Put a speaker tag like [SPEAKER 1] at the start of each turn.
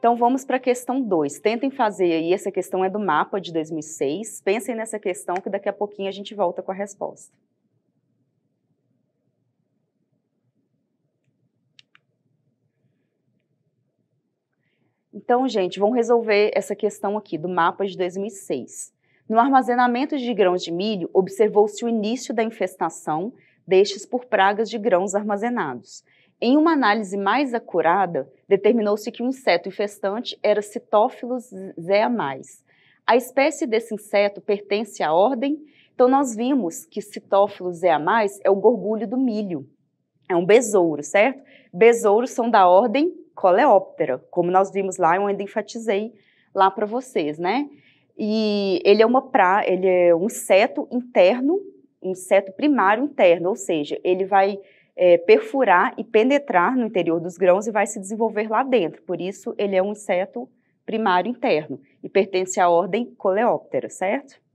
[SPEAKER 1] Então vamos para a questão 2. Tentem fazer aí, essa questão é do mapa de 2006. Pensem nessa questão que daqui a pouquinho a gente volta com a resposta. Então, gente, vamos resolver essa questão aqui do mapa de 2006. No armazenamento de grãos de milho, observou-se o início da infestação destes por pragas de grãos armazenados. Em uma análise mais acurada, determinou-se que o inseto infestante era Citófilos zeamais. A espécie desse inseto pertence à ordem, então nós vimos que Citófilos zeamais é o gorgulho do milho. É um besouro, certo? Besouros são da ordem Coleóptera, como nós vimos lá, eu ainda enfatizei lá para vocês, né? E ele é uma pra, ele é um inseto interno, um inseto primário interno, ou seja, ele vai é, perfurar e penetrar no interior dos grãos e vai se desenvolver lá dentro. Por isso, ele é um inseto primário interno e pertence à ordem Coleóptera, certo?